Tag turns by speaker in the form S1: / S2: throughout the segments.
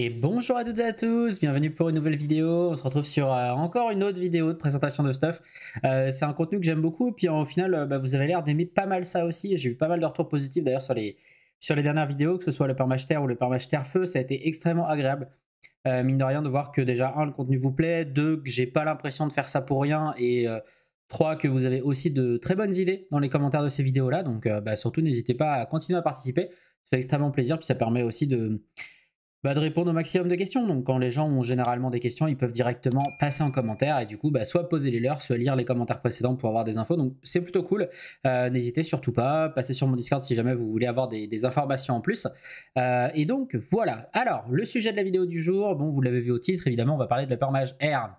S1: Et bonjour à toutes et à tous, bienvenue pour une nouvelle vidéo. On se retrouve sur euh, encore une autre vidéo de présentation de stuff. Euh, c'est un contenu que j'aime beaucoup, puis au final, euh, bah, vous avez l'air d'aimer pas mal ça aussi. J'ai eu pas mal de retours positifs d'ailleurs sur les, sur les dernières vidéos, que ce soit le permacheter ou le permacheter feu, ça a été extrêmement agréable. mine de rien, de voir que déjà, un, le contenu vous plaît, deux, que j'ai pas l'impression de faire ça pour rien, et trois, que vous avez aussi de très bonnes idées dans les commentaires de ces vidéos-là. Donc bah, surtout, n'hésitez pas à continuer à participer. Ça fait extrêmement plaisir, puis ça permet aussi de bah, de répondre au maximum de questions. Donc quand les gens ont généralement des questions, ils peuvent directement passer en commentaire et du coup bah, soit poser les leurs, soit lire les commentaires précédents pour avoir des infos. Donc c'est plutôt cool. Euh, n'hésitez surtout pas, passez sur mon Discord si jamais vous voulez avoir des, informations en plus. Euh, et donc voilà. Alors le sujet de la vidéo du jour, bon vous l'avez vu au titre, évidemment on va parler de la permage Mage R. Erm.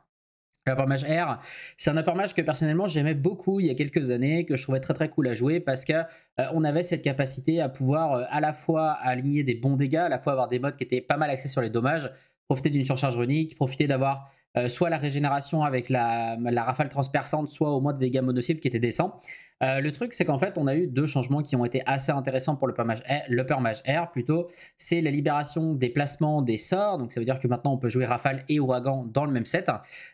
S1: R, c'est un apparmage que personnellement j'aimais beaucoup il y a quelques années, que je trouvais très très cool à jouer parce que euh, on avait cette capacité à pouvoir euh, à la fois aligner des bons dégâts, à la fois avoir des modes qui étaient pas mal axés sur les dommages, profiter d'une surcharge runique, profiter d'avoir euh, soit la régénération avec la, rafale transperçante, soit au mode des dégâts monocibles qui était décents. Euh, le truc, c'est qu'en fait, on a eu deux changements qui ont été assez intéressants pour le Permage R, le Permage R plutôt. C'est la libération des placements des sorts, donc ça veut dire que maintenant on peut jouer rafale et ouragan dans le même set.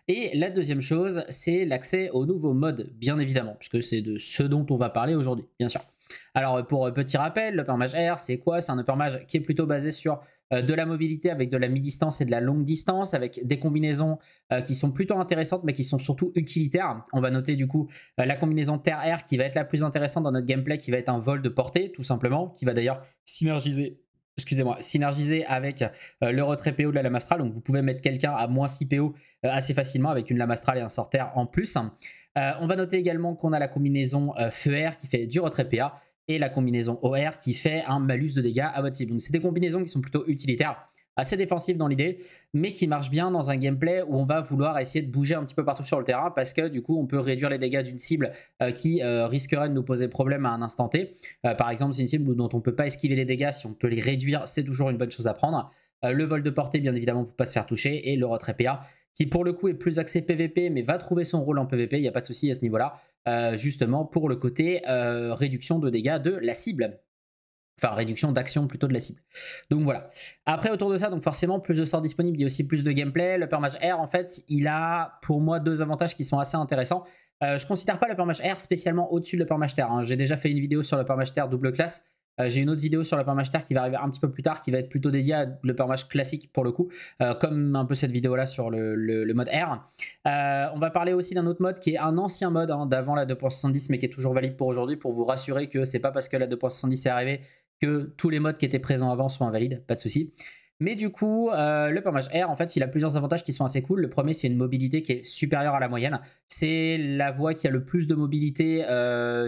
S1: Et la deuxième chose, c'est l'accès au nouveau mode bien évidemment, puisque c'est de ce dont on va parler aujourd'hui, bien sûr. Alors euh, pour euh, petit rappel, l'uppermage R, c'est quoi C'est un uppermage qui est plutôt basé sur euh, de la mobilité avec de la mi-distance et de la longue distance, avec des combinaisons qui sont plutôt intéressantes, mais qui sont surtout utilitaires. On va noter du coup la combinaison terre-air qui va être la plus intéressante dans notre gameplay, qui va être un vol de portée, tout simplement, qui va d'ailleurs synergiser excusez-moi, avec le retrait PO de la Lamastral. Donc vous pouvez mettre quelqu'un à moins 6 PO assez facilement avec une Lamastrale et un Sorter en plus. Euh, on va noter également qu'on a la combinaison feu e qui fait du retrait PA et la combinaison OR qui fait un malus de dégâts à votre cible. Donc c'est des combinaisons qui sont plutôt utilitaires, assez défensives dans l'idée, mais qui marchent bien dans un gameplay où on va vouloir essayer de bouger un petit peu partout sur le terrain parce que du coup on peut réduire les dégâts d'une cible euh, qui euh, risquerait de nous poser problème à un instant T. par exemple, c'est une cible dont on ne peut pas esquiver les dégâts, si on peut les réduire, c'est toujours une bonne chose à prendre. le vol de portée bien évidemment pour ne pas se faire toucher et le retrait PA qui pour le coup est plus axé PVP, mais va trouver son rôle en PVP, il n'y a pas de souci à ce niveau-là, euh, justement pour le côté euh, réduction de dégâts de la cible. Enfin, réduction d'action plutôt de la cible. Donc voilà. Après, autour de ça, donc forcément, plus de sorts disponibles, il y a aussi plus de gameplay. Le Permage R, en fait, il a pour moi deux avantages qui sont assez intéressants. Euh, je ne considère pas le permash R spécialement au-dessus de le Permage Terre. Hein. J'ai déjà fait une vidéo sur le Permage Terre double classe. Euh, j'ai une autre vidéo sur le permage qui va arriver un petit peu plus tard, qui va être plutôt dédiée à le permage classique pour le coup, euh, comme un peu cette vidéo-là sur le, mode R. Euh, on va parler aussi d'un autre mode qui est un ancien mode hein, d'avant la 2.70, mais qui est toujours valide pour aujourd'hui, pour vous rassurer que c'est pas parce que la 2.70 est arrivée que tous les modes qui étaient présents avant sont invalides, pas de souci. Mais du coup, le permage R, en fait, il a plusieurs avantages qui sont assez cool. Le premier, c'est une mobilité qui est supérieure à la moyenne. C'est la voie qui a le plus de mobilité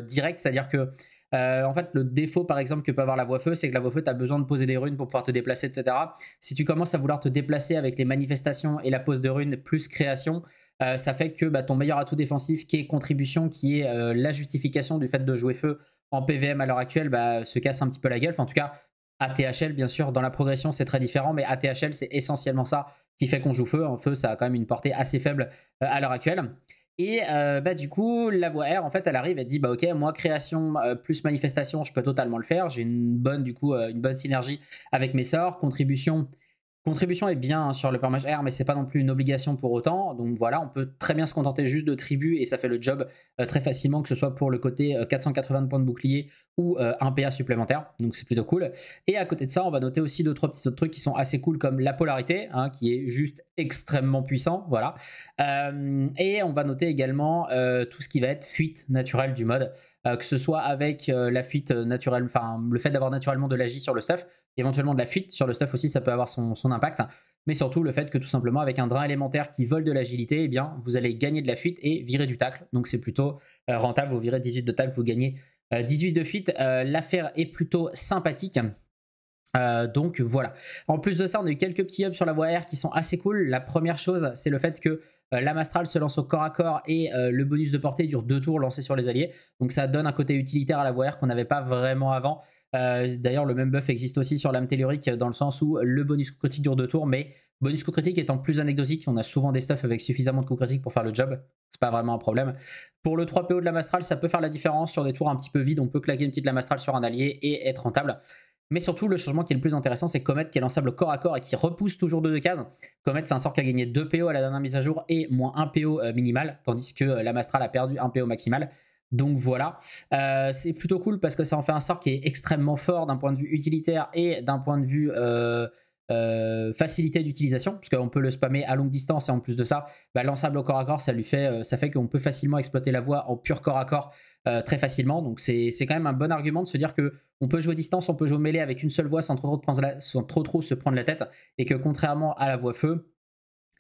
S1: directe, c'est-à-dire que euh, en fait, le défaut, par exemple, que peut avoir la voie feu, c'est que la voie feu, tu as besoin de poser des runes pour pouvoir te déplacer, etc. Si tu commences à vouloir te déplacer avec les manifestations et la pose de runes plus création, euh, ça fait que bah, ton meilleur atout défensif, qui est contribution, qui est euh, la justification du fait de jouer feu en PVM à l'heure actuelle, bah, se casse un petit peu la gueule. en tout cas, ATHL, bien sûr, dans la progression, c'est très différent, mais ATHL, c'est essentiellement ça qui fait qu'on joue feu. En feu, ça a quand même une portée assez faible à l'heure actuelle. Et euh, bah, du coup, la voix R, en fait, elle arrive, elle dit bah, Ok, moi, création euh, plus manifestation, je peux totalement le faire. J'ai une bonne, du coup, euh, une bonne synergie avec mes sorts. Contribution. Contribution est bien hein, sur le permage R, mais c'est pas non plus une obligation pour autant. Donc voilà, on peut très bien se contenter juste de tribus et ça fait le job très facilement, que ce soit pour le côté 480 points de bouclier ou euh, un PA supplémentaire. Donc c'est plutôt cool. Et à côté de ça, on va noter aussi d'autres petits autres trucs qui sont assez cool comme la polarité, hein, qui est juste extrêmement puissant, voilà. Euh, et on va noter également euh, tout ce qui va être fuite naturelle du mode, que ce soit avec la fuite naturelle, enfin le fait d'avoir naturellement de l'agi sur le stuff, éventuellement de la fuite sur le stuff aussi, ça peut avoir son, impact. Mais surtout le fait que tout simplement avec un drain élémentaire qui vole de l'agilité, et eh bien vous allez gagner de la fuite et virer du tacle. Donc c'est plutôt rentable, vous virez 18 de tacle, vous gagnez 18 euh, de fuite, euh, l'affaire est plutôt sympathique. Euh, donc voilà. En plus de ça, on a eu quelques petits ups sur la voie r qui sont assez cool. La première chose, c'est le fait que la se lance au corps à corps et le bonus de portée dure deux tours lancé sur les alliés. Donc ça donne un côté utilitaire à la voie r qu'on n'avait pas vraiment avant. D'ailleurs, le même buff existe aussi sur l'âme tellurique dans le sens où le bonus critique dure deux tours, mais bonus coup critique étant plus anecdotique, on a souvent des stuffs avec suffisamment de coups critiques pour faire le job c'est pas vraiment un problème. Pour le 3PO de la Mastral, ça peut faire la différence sur des tours un petit peu vides. On peut claquer une petite la sur un allié et être rentable. Mais surtout, le changement qui est le plus intéressant, c'est Comet qui est lançable corps à corps et qui repousse toujours de deux cases. Comet, c'est un sort qui a gagné 2 PO à la dernière mise à jour et moins 1 PO euh, minimal, tandis que euh, la Mastral a perdu 1 PO maximal. Donc voilà, euh, c'est plutôt cool parce que ça en fait un sort qui est extrêmement fort d'un point de vue utilitaire et d'un point de vue euh, facilité d'utilisation, parce qu'on peut le spammer à longue distance et en plus de ça, bah, l'ensemble au corps à corps, ça lui fait, euh, ça fait qu'on peut facilement exploiter la voix en pur corps à corps euh, très facilement. Donc c'est quand même un bon argument de se dire que on peut jouer à distance, on peut jouer mêlée avec une seule voix sans trop trop, se prendre la tête et que contrairement à la voix feu,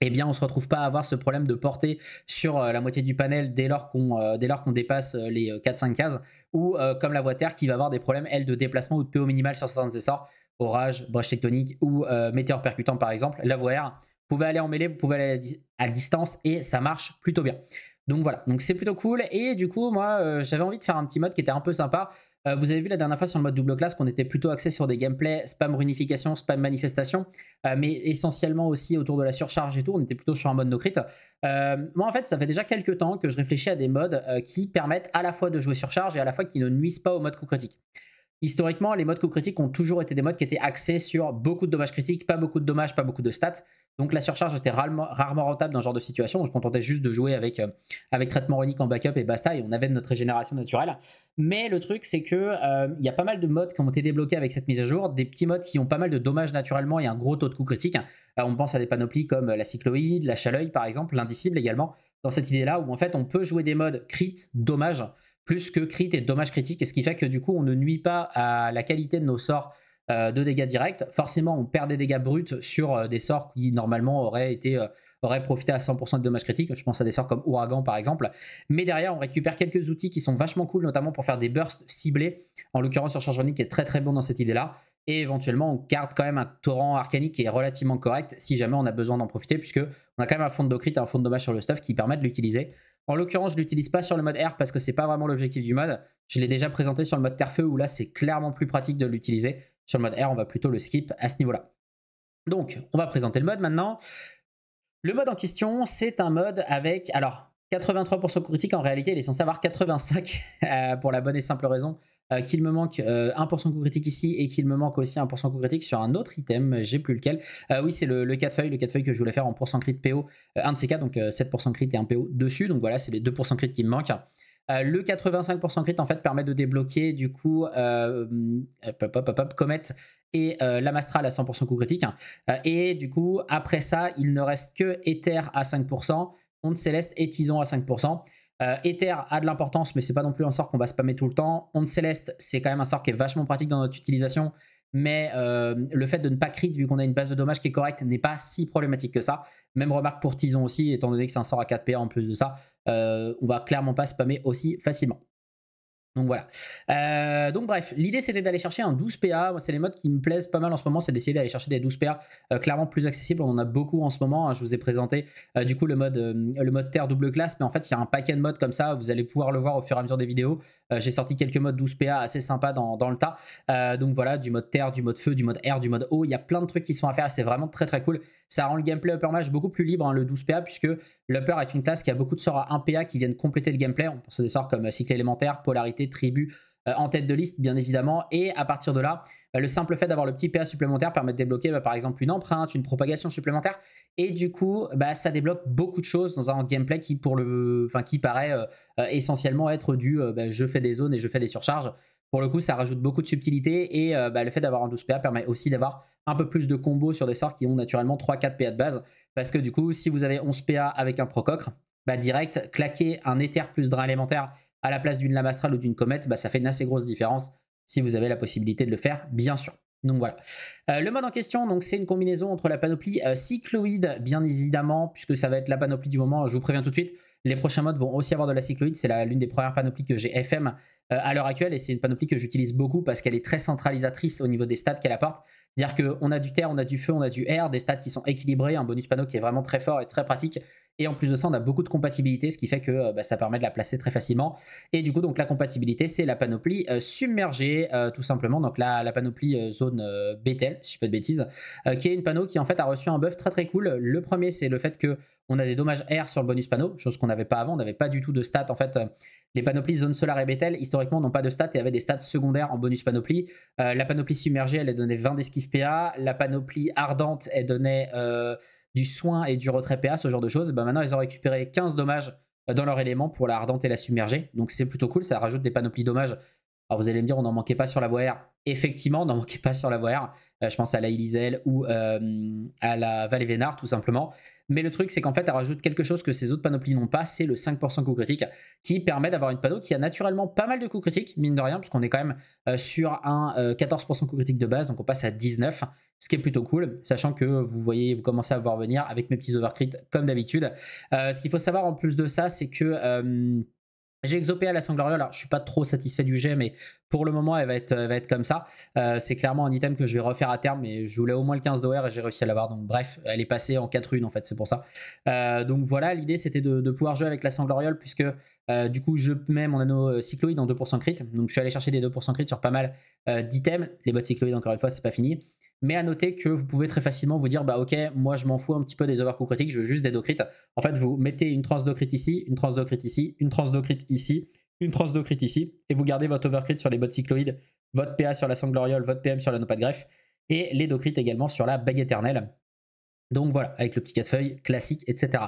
S1: eh bien, on se retrouve pas à avoir ce problème de portée sur la moitié du panel dès lors qu'on dès lors qu'on dépasse les 4-5 cases, ou comme la voix terre qui va avoir des problèmes, elle, de déplacement ou de PO minimal sur certains sorts orage, brèche tectonique ou euh, météor météore percutant par exemple, l'avoir. vous pouvez aller en mêlée, vous pouvez aller à distance et ça marche plutôt bien. Donc voilà, donc c'est plutôt cool. Et du coup, moi, euh, j'avais envie de faire un petit mode qui était un peu sympa. Euh, vous avez vu la dernière fois sur le mode double classe qu'on était plutôt axé sur des gameplays, spam runification, spam manifestation, mais essentiellement aussi autour de la surcharge et tout. On était plutôt sur un mode no crit. moi, en fait, ça fait déjà quelques temps que je réfléchis à des modes qui permettent à la fois de jouer surcharge et à la fois qui ne nuisent pas au mode coup critique historiquement, les modes coups critiques ont toujours été des modes qui étaient axés sur beaucoup de dommages critiques, pas beaucoup de dommages, pas beaucoup de stats. Donc la surcharge était rarement, rentable dans ce genre de situation. On se contentait juste de jouer avec, euh, avec traitement runique en backup et basta, et on avait notre régénération naturelle. Mais le truc, c'est qu'il euh, il y a pas mal de modes qui ont été débloqués avec cette mise à jour, des petits modes qui ont pas mal de dommages naturellement et un gros taux de coup critique. on pense à des panoplies comme la cycloïde, la chaleuil par exemple, l'indicible également, dans cette idée-là où en fait on peut jouer des modes crit, dommages plus que crit et dommage critique, et ce qui fait que du coup on ne nuit pas à la qualité de nos sorts euh, de dégâts directs. Forcément, on perd des dégâts bruts sur euh, des sorts qui normalement auraient été euh, profité à 100% de dommages critiques. Je pense à des sorts comme ouragan par exemple. Mais derrière, on récupère quelques outils qui sont vachement cool, notamment pour faire des bursts ciblés. En l'occurrence, sur Charge qui est très très bon dans cette idée-là. Et éventuellement, on garde quand même un torrent arcanique qui est relativement correct si jamais on a besoin d'en profiter, puisque on a quand même un fond de crit et un fond de dommage sur le stuff qui permet de l'utiliser en l'occurrence, je l'utilise pas sur le mode R parce que c'est pas vraiment l'objectif du mode. Je l'ai déjà présenté sur le mode terre-feu où là c'est clairement plus pratique de l'utiliser. Sur le mode R, on va plutôt le skip à ce niveau-là. Donc, on va présenter le mode maintenant. Le mode en question, c'est un mode avec alors 83% critique. En réalité, il est censé avoir 85 euh, pour la bonne et simple raison euh, qu'il me manque 1% euh, coup critique ici et qu'il me manque aussi 1% coup critique sur un autre item, j'ai plus lequel. Euh, oui, c'est le, 4 feuilles, le 4 feuilles que je voulais faire en crit PO, un de ces cas, donc 7% crit et un PO dessus. Donc voilà, c'est les 2% crit qui me manquent. le 85% crit en fait permet de débloquer du coup hop, Comet et la Mastral à 100% coup critique. et du coup, après ça, il ne reste que Ether à 5%, Onde Céleste et Tison à 5%. Euh, Ether a de l'importance, mais c'est pas non plus un sort qu'on va spammer tout le temps. Onde Céleste, c'est quand même un sort qui est vachement pratique dans notre utilisation, mais euh, le fait de ne pas crit, vu qu'on a une base de dommages qui est correcte, n'est pas si problématique que ça. Même remarque pour Tison aussi, étant donné que c'est un sort à 4 PA en plus de ça, euh, on va clairement pas spammer aussi facilement. Donc voilà. Euh, donc bref, l'idée c'était d'aller chercher un 12 PA. Moi, c'est les modes qui me plaisent pas mal en ce moment, c'est d'essayer d'aller chercher des 12 PA euh, clairement plus accessibles. On en a beaucoup en ce moment. Hein. Je vous ai présenté euh, du coup le mode, le mode Terre double classe, mais en fait il y a un paquet de modes comme ça. Vous allez pouvoir le voir au fur et à mesure des vidéos. J'ai sorti quelques modes 12 PA assez sympas dans, le tas. donc voilà, du mode Terre, du mode Feu, du mode Air, du mode Eau. Il y a plein de trucs qui sont à faire. C'est vraiment très très cool. Ça rend le gameplay upper match beaucoup plus libre hein, le 12 PA puisque l'upper est une classe qui a beaucoup de sorts à 1 PA qui viennent compléter le gameplay. On pense à des sorts comme cycle élémentaire, polarité tribus euh, en tête de liste, bien évidemment. Et à partir de là, bah, le simple fait d'avoir le petit PA supplémentaire permet de débloquer, bah, par exemple, une empreinte, une propagation supplémentaire. Et du coup, bah, ça débloque beaucoup de choses dans un gameplay qui, pour le, enfin, qui paraît euh, euh, essentiellement être du je fais des zones et je fais des surcharges. Pour le coup, ça rajoute beaucoup de subtilité et le fait d'avoir un 12 PA permet aussi d'avoir un peu plus de combos sur des sorts qui ont naturellement 3-4 PA de base. Parce que du coup, si vous avez 11 PA avec un Prococre, direct, claquer un éther plus drain élémentaire à la place d'une lame ou d'une comète, bah, ça fait une assez grosse différence si vous avez la possibilité de le faire, bien sûr. Donc voilà. Euh, le mode en question, donc c'est une combinaison entre la panoplie euh, cycloïde, bien évidemment, puisque ça va être la panoplie du moment. Je vous préviens tout de suite, les prochains modes vont aussi avoir de la cycloïde. C'est l'une des premières panoplies que j'ai FM euh, à l'heure actuelle et c'est une panoplie que j'utilise beaucoup parce qu'elle est très centralisatrice au niveau des stats qu'elle apporte. C'est-à-dire qu'on a du terre, on a du feu, on a du air, des stats qui sont équilibrés, un bonus panneau qui est vraiment très fort et très pratique. Et en plus de ça, on a beaucoup de compatibilité, ce qui fait que euh, bah, ça permet de la placer très facilement. Et du coup, donc la compatibilité, c'est la panoplie euh, submergée, tout simplement. Donc la, la panoplie zone Bethel, si je ne fais de bêtises, qui est une panneau qui en fait a reçu un buff très très cool. Le premier, c'est le fait que a des dommages air sur le bonus panneau, chose qu'on pas avant, on n'avait pas du tout de stats. En fait, euh, les panoplies Zone solaire et Bethel, historiquement, n'ont pas de stats et avaient des stats secondaires en bonus panoplie. Euh, la panoplie submergée, elle, a donnait 20 d'esquive PA. La panoplie ardente, elle donnait euh, du soin et du retrait PA, ce genre de choses. Ben maintenant, ils ont récupéré 15 dommages dans leur élément pour la ardente et la submergée. Donc c'est plutôt cool, ça rajoute des panoplies dommages. Alors vous allez me dire, on n'en manquait pas sur la voie effectivement, n'en manquez pas sur la voie euh, je pense à la Ilizel ou euh, à la Vallée Vénard, tout simplement. Mais le truc, c'est qu'en fait, elle rajoute quelque chose que ces autres panoplies n'ont pas, c'est le 5% coup critique, qui permet d'avoir une panneau qui a naturellement pas mal de coûts critiques, mine de rien, puisqu'on est quand même euh, sur un 14% coup critique de base, donc on passe à 19, ce qui est plutôt cool, sachant que vous voyez, vous commencez à voir venir avec mes petits overcrits comme d'habitude. ce qu'il faut savoir en plus de ça, c'est que... J'ai Exopé à la Sangloriole, alors je suis pas trop satisfait du jet, mais pour le moment elle va être, va être comme ça. Euh, c'est clairement un item que je vais refaire à terme, mais je voulais au moins le 15 d'OR et j'ai réussi à l'avoir. Donc bref, elle est passée en 4 runes en fait, c'est pour ça. Euh, donc voilà, l'idée c'était de, pouvoir jouer avec la Sangloriole, puisque euh, du coup je mets mon anneau cycloïde en 2% crit. Donc je suis allé chercher des 2% crit sur pas mal d'items. Les bottes cycloïdes encore une fois, c'est pas fini. Mais à noter que vous pouvez très facilement vous dire, bah ok, moi je m'en fous un petit peu des overcooks critiques, je veux juste des docrites. En fait, vous mettez une transdocrite ici, une transdocrite ici, une transdocrite ici, une transdocrite ici, et vous gardez votre overcrit sur les bots cycloïdes, votre PA sur la sangloriole, votre PM sur la nopa de greffe, et les docrites également sur la bague éternelle. Donc voilà, avec le petit cas de feuille classique, etc.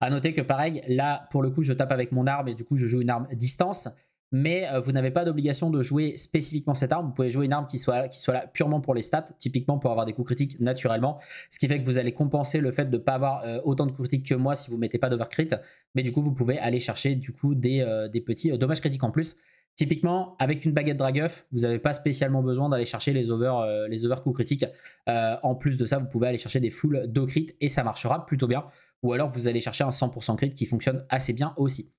S1: À noter que pareil, là pour le coup, je tape avec mon arme et du coup je joue une arme distance mais euh, vous n'avez pas d'obligation de jouer spécifiquement cette arme. Vous pouvez jouer une arme qui soit, là purement pour les stats, typiquement pour avoir des coups critiques naturellement, ce qui fait que vous allez compenser le fait de ne pas avoir euh, autant de coups critiques que moi si vous ne mettez pas d'overcrit, mais du coup vous pouvez aller chercher du coup des, euh, petits dommages critiques en plus. Typiquement, avec une baguette Dragueuf, vous n'avez pas spécialement besoin d'aller chercher les over, les over coups critiques. en plus de ça, vous pouvez aller chercher des full do et ça marchera plutôt bien. Ou alors vous allez chercher un 100% crit qui fonctionne assez bien aussi.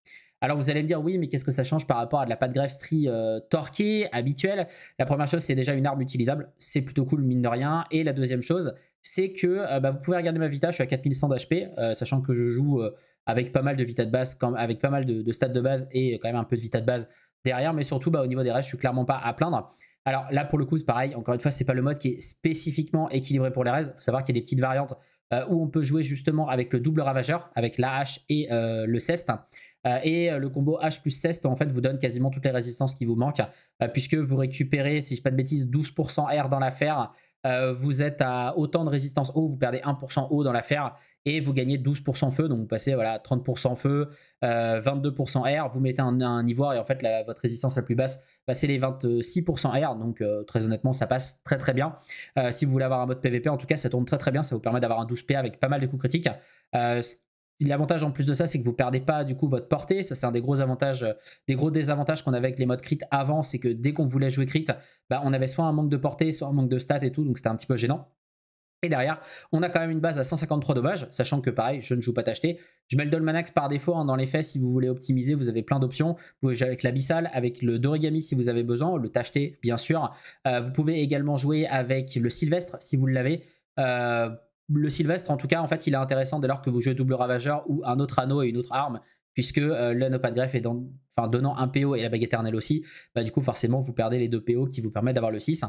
S1: Alors vous allez me dire oui mais qu'est-ce que ça change par rapport à de la pâte grève euh, torquée habituelle La première chose c'est déjà une arme utilisable, c'est plutôt cool mine de rien. Et la deuxième chose c'est que euh, bah, vous pouvez regarder ma vita, je suis à 4100 d'HP, euh, sachant que je joue euh, avec pas mal de vita de base, avec pas mal de, stats de base et quand même un peu de vita de base derrière, mais surtout bah, au niveau des restes je suis clairement pas à plaindre. Alors là, pour le coup, c'est pareil. Encore une fois, c'est pas le mode qui est spécifiquement équilibré pour les raids. Il faut savoir qu'il y a des petites variantes où on peut jouer justement avec le double ravageur, avec la hache et le ceste. Euh, et euh, le combo H plus test en fait vous donne quasiment toutes les résistances qui vous manquent, euh, puisque vous récupérez, si je ne pas de bêtises, 12% R dans l'affaire. vous êtes à autant de résistance haut, vous perdez 1% haut dans l'affaire et vous gagnez 12% feu, donc vous passez voilà 30% feu, 22% R, vous mettez un, ivoire et en fait votre résistance la plus basse, bah, c'est les 26% R, donc très honnêtement ça passe très très bien. si vous voulez avoir un mode PVP, en tout cas ça tourne très très bien, ça vous permet d'avoir un 12P avec pas mal de coups critiques, L'avantage en plus de ça, c'est que vous ne perdez pas du coup votre portée. Ça, c'est un des gros avantages, euh, des gros désavantages qu'on avait avec les modes crit avant, c'est que dès qu'on voulait jouer crit, bah, on avait soit un manque de portée, soit un manque de stats et tout, donc c'était un petit peu gênant. Et derrière, on a quand même une base à 153 dommages, sachant que pareil, je ne joue pas tacheté. Je mets le Dolmanax par défaut, hein, dans les faits, si vous voulez optimiser, vous avez plein d'options. Vous pouvez jouer avec l'Abyssal, avec le Dorigami si vous avez besoin, le tacheté bien sûr. Euh, vous pouvez également jouer avec le Sylvestre si vous l'avez. Euh, le Sylvestre, en tout cas, en fait, il est intéressant dès lors que vous jouez double ravageur ou un autre anneau et une autre arme, puisque euh, le pas de greffe est enfin, donnant un PO et la bague éternelle aussi, bah, du coup, forcément, vous perdez les deux PO qui vous permettent d'avoir le 6.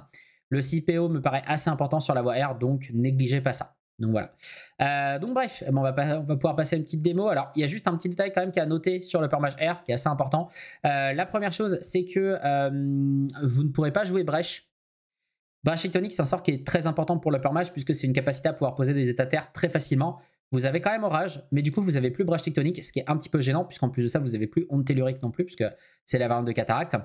S1: Le 6 PO me paraît assez important sur la voie R, donc négligez pas ça. Donc voilà. Euh, donc bref, on va, on, va pouvoir passer à une petite démo. Alors il y a juste un petit détail quand même qui a noté sur le permage R qui est assez important. Euh, la première chose, c'est que vous ne pourrez pas jouer brèche brush tectonique c'est un sort qui est très important pour le match puisque c'est une capacité à pouvoir poser des états terre très facilement. Vous avez quand même Orage, mais du coup, vous avez plus brush tectonique ce qui est un petit peu gênant, puisqu'en plus de ça, vous avez plus Onde Tellurique non plus, puisque c'est la variante de cataracte.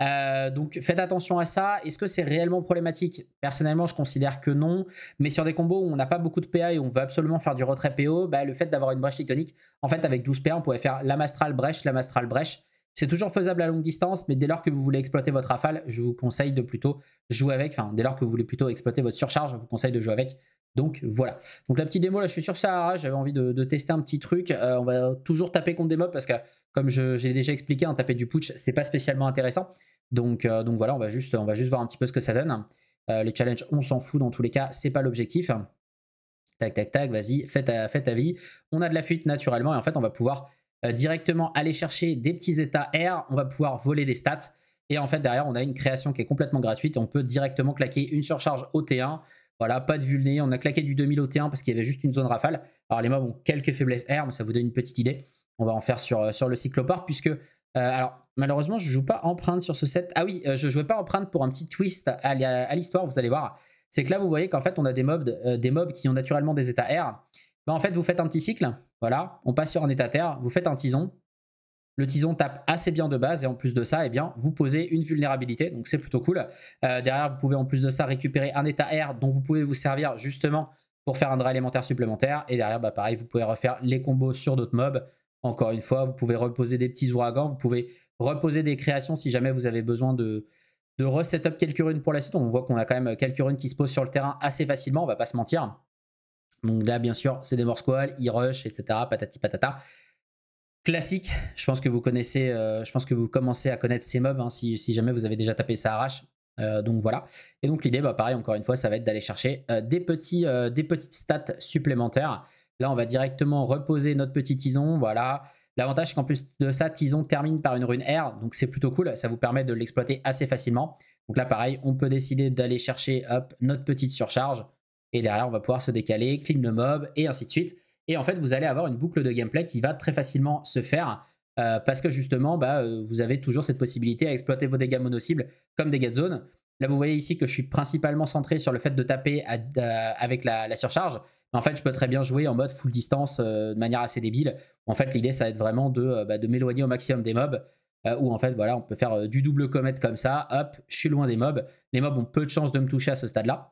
S1: Euh, donc, faites attention à ça. Est-ce que c'est réellement problématique Personnellement, je considère que non. Mais sur des combos où on n'a pas beaucoup de PA et on veut absolument faire du retrait PO, bah, le fait d'avoir une brush tectonique, en fait, avec 12 PA, on pourrait faire Lamastral Brèche, mastral Brèche c'est toujours faisable à longue distance, mais dès lors que vous voulez exploiter votre rafale, je vous conseille de plutôt jouer avec. Enfin, dès lors que vous voulez plutôt exploiter votre surcharge, je vous conseille de jouer avec. Donc voilà. Donc la petite démo, là, je suis sur Sahara. J'avais envie de, tester un petit truc. Euh, on va toujours taper contre des mobs parce que, comme j'ai déjà expliqué, en hein, taper du putsch, c'est pas spécialement intéressant. Donc, euh, donc voilà, on va, juste, on va juste voir un petit peu ce que ça donne. Euh, les challenges, on s'en fout dans tous les cas, c'est pas l'objectif. Tac, tac, tac, vas-y, faites à ta vie. On a de la fuite naturellement et en fait, on va pouvoir euh, directement aller chercher des petits états R, on va pouvoir voler des stats. Et en fait, derrière, on a une création qui est complètement gratuite. On peut directement claquer une surcharge ot 1 Voilà, pas de vulné. On a claqué du 2000 ot 1 parce qu'il y avait juste une zone rafale. Alors, les mobs ont quelques faiblesses R, mais ça vous donne une petite idée. On va en faire sur, euh, sur le cycloport, puisque. Euh, alors, malheureusement, je joue pas empreinte sur ce set. Ah oui, je je jouais pas empreinte pour un petit twist à, l'histoire, vous allez voir. C'est que là, vous voyez qu'en fait, on a des mobs, des mobs qui ont naturellement des états R. Ben, en fait, vous faites un petit cycle. Voilà, on passe sur un état terre, vous faites un tison. Le tison tape assez bien de base et en plus de ça, eh bien, vous posez une vulnérabilité, donc c'est plutôt cool. Euh, derrière, vous pouvez en plus de ça récupérer un état air dont vous pouvez vous servir justement pour faire un drap élémentaire supplémentaire. Et derrière, bah, pareil, vous pouvez refaire les combos sur d'autres mobs. Encore une fois, vous pouvez reposer des petits ouragans, vous pouvez reposer des créations si jamais vous avez besoin de, de reset up quelques runes pour la suite. On voit qu'on a quand même quelques runes qui se posent sur le terrain assez facilement, on va pas se mentir. Donc là, bien sûr, c'est des squall, e-rush, etc. Patati patata. Classique, je pense que vous connaissez, euh, je pense que vous commencez à connaître ces mobs hein, si, jamais vous avez déjà tapé ça arrache. Euh, donc voilà. Et donc l'idée, bah, pareil, encore une fois, ça va être d'aller chercher euh, des, petits, des petites stats supplémentaires. Là, on va directement reposer notre petit tison. Voilà. L'avantage, c'est qu'en plus de ça, Tison termine par une rune R, donc c'est plutôt cool, ça vous permet de l'exploiter assez facilement. Donc là, pareil, on peut décider d'aller chercher notre petite surcharge et derrière on va pouvoir se décaler, clean le mob et ainsi de suite. Et en fait vous allez avoir une boucle de gameplay qui va très facilement se faire euh, parce que justement bah, euh, vous avez toujours cette possibilité à exploiter vos dégâts mono-cibles comme dégâts de zone. Là vous voyez ici que je suis principalement centré sur le fait de taper euh, avec la, surcharge. Mais en fait je peux très bien jouer en mode full distance de manière assez débile. En fait l'idée ça va être vraiment de, bah, m'éloigner au maximum des mobs. Ou en fait voilà on peut faire du double comète comme ça, hop, je suis loin des mobs, les mobs ont peu de chances de me toucher à ce stade là,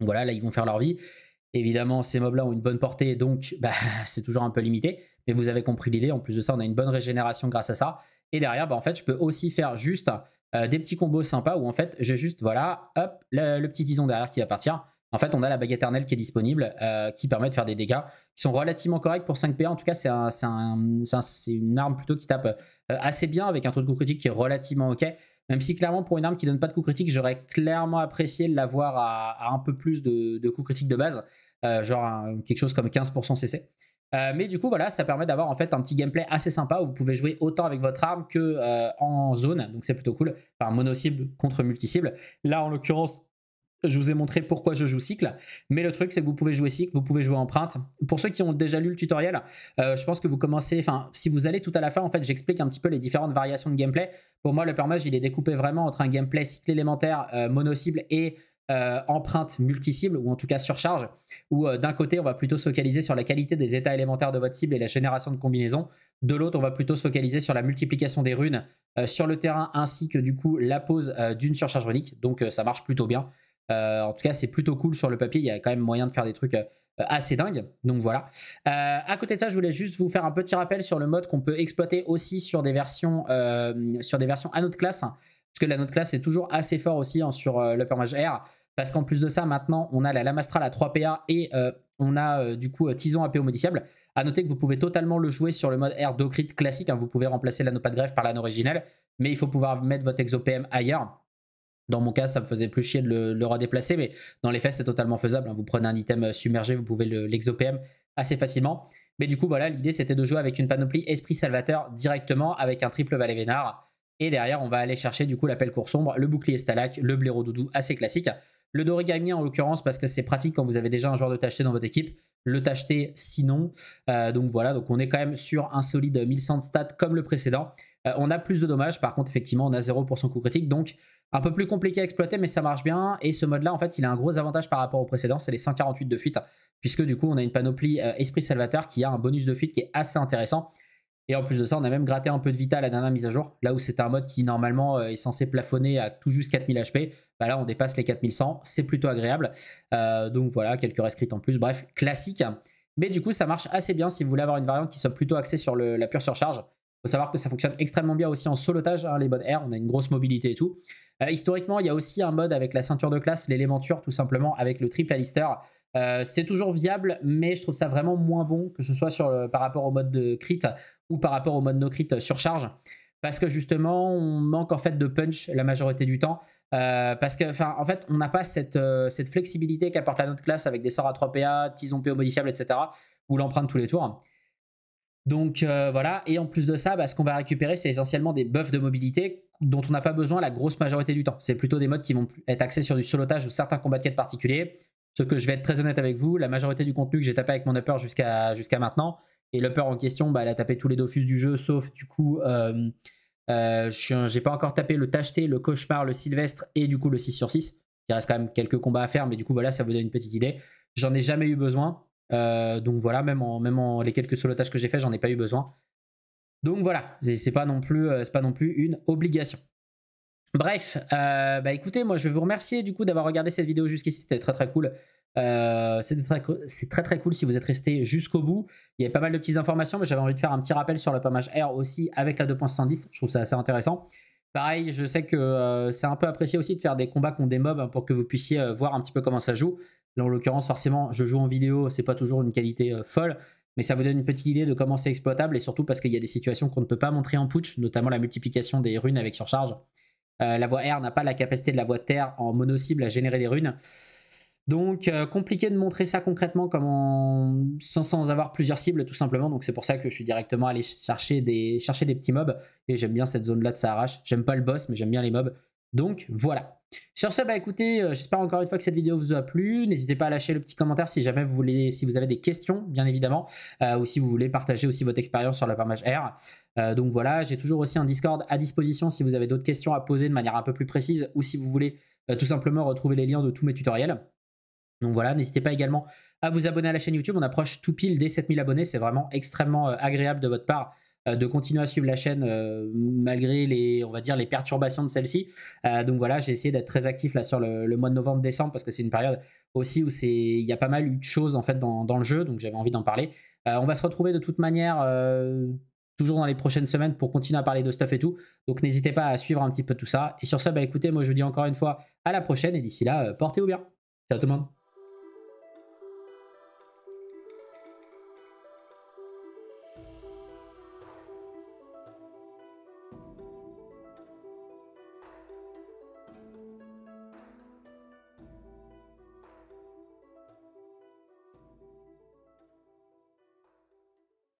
S1: voilà, là, ils vont faire leur vie. Évidemment, ces mobs-là ont une bonne portée, donc bah, c'est toujours un peu limité. Mais vous avez compris l'idée. En plus de ça, on a une bonne régénération grâce à ça. Et derrière, bah, en fait, je peux aussi faire juste euh, des petits combos sympas où en fait, j'ai juste, voilà, hop, le, petit tison derrière qui va partir. En fait, on a la baguette éternelle qui est disponible, euh, qui permet de faire des dégâts qui sont relativement corrects pour 5 PA. En tout cas, c'est une arme plutôt qui tape euh, assez bien avec un taux de coup critique qui est relativement ok. Même si clairement pour une arme qui donne pas de coups critiques, j'aurais clairement apprécié de l'avoir à, un peu plus de, de coups critiques de base, euh, genre quelque chose comme 15% CC. Euh, mais du coup voilà, ça permet d'avoir en fait un petit gameplay assez sympa où vous pouvez jouer autant avec votre arme que euh, en zone, donc c'est plutôt cool. Enfin mono cible contre multi cible. Là en l'occurrence je vous ai montré pourquoi je joue cycle, mais le truc c'est que vous pouvez jouer cycle, vous pouvez jouer empreinte. Pour ceux qui ont déjà lu le tutoriel, euh, je pense que vous commencez, enfin si vous allez tout à la fin, en fait j'explique un petit peu les différentes variations de gameplay. Pour moi le permage il est découpé vraiment entre un gameplay cycle élémentaire, euh, mono-cible et euh, empreinte multi-cible ou en tout cas surcharge, où d'un côté on va plutôt se focaliser sur la qualité des états élémentaires de votre cible et la génération de combinaisons, de l'autre on va plutôt se focaliser sur la multiplication des runes sur le terrain ainsi que du coup la pose d'une surcharge runique, donc ça marche plutôt bien. Euh, en tout cas, c'est plutôt cool sur le papier. Il y a quand même moyen de faire des trucs euh, assez dingues. Donc voilà. Euh, à côté de ça, je voulais juste vous faire un petit rappel sur le mode qu'on peut exploiter aussi sur des versions, sur des versions à notre classe. parce que la notre classe est toujours assez fort aussi hein, sur l'Upper Mage R. Parce qu'en plus de ça, maintenant, on a la Lamastral à 3PA et on a du coup Tison APO modifiable. À noter que vous pouvez totalement le jouer sur le mode R d'Ocrit classique. Hein. vous pouvez remplacer l'anneau pas de grève par l'anneau originel, Mais il faut pouvoir mettre votre PM ailleurs. Dans mon cas, ça me faisait plus chier de le, redéplacer, mais dans les faits, c'est totalement faisable. Hein. Vous prenez un item euh, submergé, vous pouvez l'exopm assez facilement. Mais du coup, voilà, l'idée, c'était de jouer avec une panoplie Esprit Salvateur directement avec un triple Valet Vénard. Et derrière, on va aller chercher du coup l'appel court sombre, le bouclier stalak, le blaireau doudou, assez classique. Le Dorigami en l'occurrence, parce que c'est pratique quand vous avez déjà un joueur de tacheté dans votre équipe. Le tacheté, sinon. Euh, donc voilà, donc on est quand même sur un solide 1100 stats comme le précédent. Euh, on a plus de dommages, par contre effectivement on a 0% coût critique, donc un peu plus compliqué à exploiter mais ça marche bien. Et ce mode là en fait il a un gros avantage par rapport au précédent, c'est les 148 de fuite, puisque du coup on a une panoplie euh, Esprit Salvateur qui a un bonus de fuite qui est assez intéressant. Et en plus de ça, on a même gratté un peu de vita à la dernière mise à jour. Là où c'était un mode qui normalement euh, est censé plafonner à tout juste 4000 HP, bah là on dépasse les 4100, c'est plutôt agréable. donc voilà, quelques rescrits en plus, bref, classique. Mais du coup, ça marche assez bien si vous voulez avoir une variante qui soit plutôt axée sur la pure surcharge faut savoir que ça fonctionne extrêmement bien aussi en solotage, hein, les bonnes R, on a une grosse mobilité et tout. Euh, historiquement, il y a aussi un mode avec la ceinture de classe, l'élémenture tout simplement, avec le triple alister. Euh, c'est toujours viable, mais je trouve ça vraiment moins bon, que ce soit sur par rapport au mode de crit ou par rapport au mode no crit surcharge. Parce que justement, on manque en fait de punch la majorité du temps. Euh, parce que, en fait, on n'a pas cette, cette flexibilité qu'apporte la note classe avec des sorts à 3 PA, tisons PO modifiables, etc. ou l'empreinte tous les tours. Donc euh, voilà, et en plus de ça, bah, ce qu'on va récupérer, c'est essentiellement des buffs de mobilité dont on n'a pas besoin la grosse majorité du temps. C'est plutôt des modes qui vont être axés sur du solotage ou certains combats de quête particuliers. ce que je vais être très honnête avec vous, la majorité du contenu que j'ai tapé avec mon upper jusqu'à maintenant, et l'upper en question, bah, elle a tapé tous les dofus du jeu, sauf du coup, euh, euh, j'ai pas encore tapé le tacheté, le cauchemar, le sylvestre et du coup le 6 sur 6. Il reste quand même quelques combats à faire, mais du coup, voilà, ça vous donne une petite idée. J'en ai jamais eu besoin. Euh, donc voilà, même en, même en les quelques solotages que j'ai fait, j'en ai pas eu besoin. Donc voilà, c'est pas non plus, euh, pas non plus une obligation. Bref, euh, bah écoutez, moi je vais vous remercier du coup d'avoir regardé cette vidéo jusqu'ici, c'était très très cool. c'est très, très, cool si vous êtes resté jusqu'au bout. Il y avait pas mal de petites informations, mais j'avais envie de faire un petit rappel sur le pommage R aussi avec la 2.70 Je trouve ça assez intéressant. Pareil, je sais que euh, c'est un peu apprécié aussi de faire des combats contre des mobs hein, pour que vous puissiez euh, voir un petit peu comment ça joue. Là, en l'occurrence, forcément, je joue en vidéo, c'est pas toujours une qualité euh, folle, mais ça vous donne une petite idée de comment c'est exploitable et surtout parce qu'il y a des situations qu'on ne peut pas montrer en putsch, notamment la multiplication des runes avec surcharge. la voie R n'a pas la capacité de la voie Terre en mono-cible à générer des runes. Donc euh, compliqué de montrer ça concrètement sans, avoir plusieurs cibles tout simplement. Donc c'est pour ça que je suis directement allé chercher des, chercher des petits mobs. Et j'aime bien cette zone là de arrache J'aime pas le boss mais j'aime bien les mobs. Donc voilà. Sur ce, bah écoutez, euh, j'espère encore une fois que cette vidéo vous a plu. N'hésitez pas à lâcher le petit commentaire si jamais vous voulez, si vous avez des questions, bien évidemment, euh, ou si vous voulez partager aussi votre expérience sur la permage R. donc voilà, j'ai toujours aussi un Discord à disposition si vous avez d'autres questions à poser de manière un peu plus précise, ou si vous voulez tout simplement retrouver les liens de tous mes tutoriels. Donc voilà, n'hésitez pas également à vous abonner à la chaîne YouTube. On approche tout pile des 7000 abonnés. C'est vraiment extrêmement euh, agréable de votre part euh, de continuer à suivre la chaîne euh, malgré les, on va dire, les perturbations de celle-ci. donc voilà, j'ai essayé d'être très actif là sur le, mois de novembre-décembre parce que c'est une période aussi où c'est, il y a pas mal eu de choses en fait dans, le jeu, donc j'avais envie d'en parler. on va se retrouver de toute manière toujours dans les prochaines semaines pour continuer à parler de stuff et tout. Donc n'hésitez pas à suivre un petit peu tout ça. Et sur ce, bah écoutez, moi je vous dis encore une fois à la prochaine et d'ici là, portez-vous bien. Ciao tout le monde.